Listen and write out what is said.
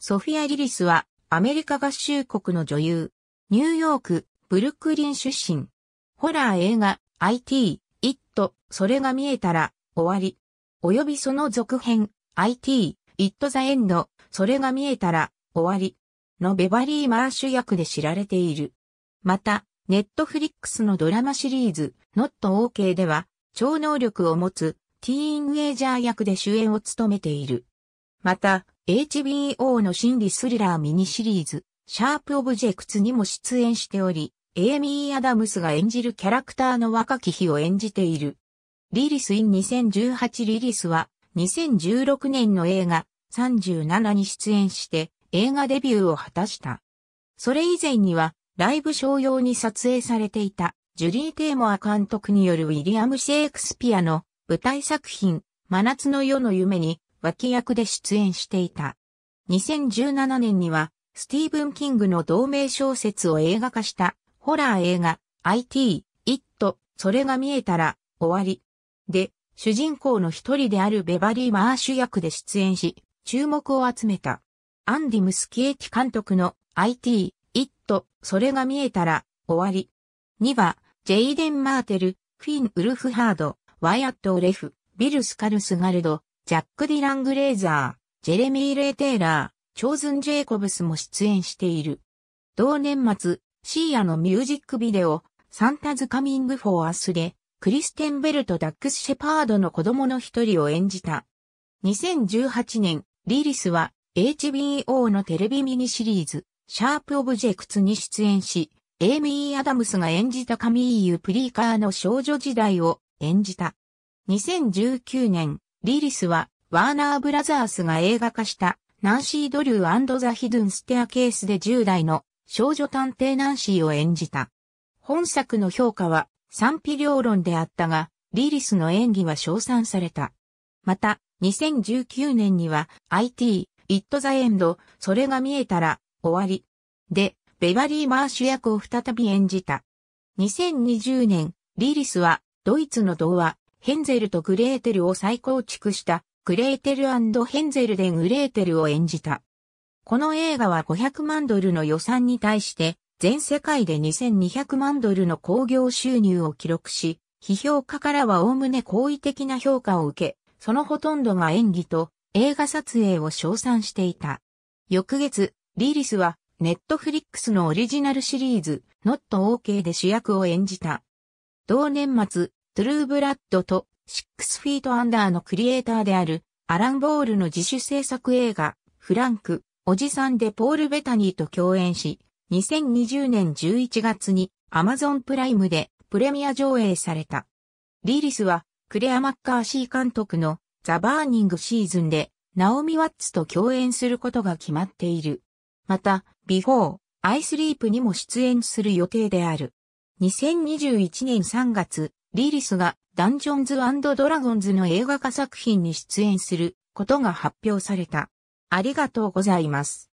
ソフィア・リリスは、アメリカ合衆国の女優。ニューヨーク、ブルックリン出身。ホラー映画、IT、IT、それが見えたら、終わり。及びその続編、IT、IT the End、それが見えたら、終わり。のベバリー・マーシュ役で知られている。また、ネットフリックスのドラマシリーズ、Not OK では、超能力を持つ、ティーンウェイジャー役で主演を務めている。また、HBO の心理スリラーミニシリーズ、シャープオブジェクツにも出演しており、エイミー・アダムスが演じるキャラクターの若き日を演じている。リリス・イン2018リリスは、2016年の映画、37に出演して、映画デビューを果たした。それ以前には、ライブ商用に撮影されていた、ジュリー・テーモア監督によるウィリアム・シェイクスピアの舞台作品、真夏の夜の夢に脇役で出演していた。2017年には、スティーブン・キングの同名小説を映画化したホラー映画 IT、It、それが見えたら終わり。で、主人公の一人であるベバリー・マーシュ役で出演し、注目を集めた。アンディ・ムスキエキ監督の IT、It、それが見えたら終わり。2は、ジェイデン・マーテル、フィン・ウルフハード、ワイアット・オレフ、ビルス・カルスガルド、ジャック・ディラン・グレーザー、ジェレミー・レイ・テイラー、チョーズン・ジェイコブスも出演している。同年末、シーアのミュージックビデオ、サンタズ・カミング・フォー・アスで、クリステンベルト・ダックス・シェパードの子供の一人を演じた。2018年、リリスは HBO のテレビミニシリーズ、シャープ・オブジェクツに出演し、エイミー・アダムスが演じたカミーユ・プリーカーの少女時代を演じた。2019年、リリスは、ワーナーブラザースが映画化した、ナンシー・ドリューザ・ヒドゥン・ステアケースで10代の少女探偵ナンシーを演じた。本作の評価は賛否両論であったが、リリスの演技は称賛された。また、2019年には IT、イット・ザ・エンド、それが見えたら、終わり。で、ベバリー・マーシュ役を再び演じた。2020年、リリスは、ドイツの童話、ヘンゼルとグレーテルを再構築したグレーテルヘンゼルでグレーテルを演じた。この映画は500万ドルの予算に対して全世界で2200万ドルの興行収入を記録し、批評家からは概ね好意的な評価を受け、そのほとんどが演技と映画撮影を称賛していた。翌月、リリスはネットフリックスのオリジナルシリーズ、ノット OK で主役を演じた。同年末、トゥルーブラッドとシックスフィートアンダーのクリエイターであるアラン・ボールの自主制作映画フランク、おじさんでポール・ベタニーと共演し、2020年11月に Amazon プライムでプレミア上映された。リリスはクレア・マッカーシー監督のザ・バーニングシーズンでナオミ・ワッツと共演することが決まっている。また、ビフォー、アイスリープにも出演する予定である。2021年3月、リリスがダンジョンズドラゴンズの映画化作品に出演することが発表された。ありがとうございます。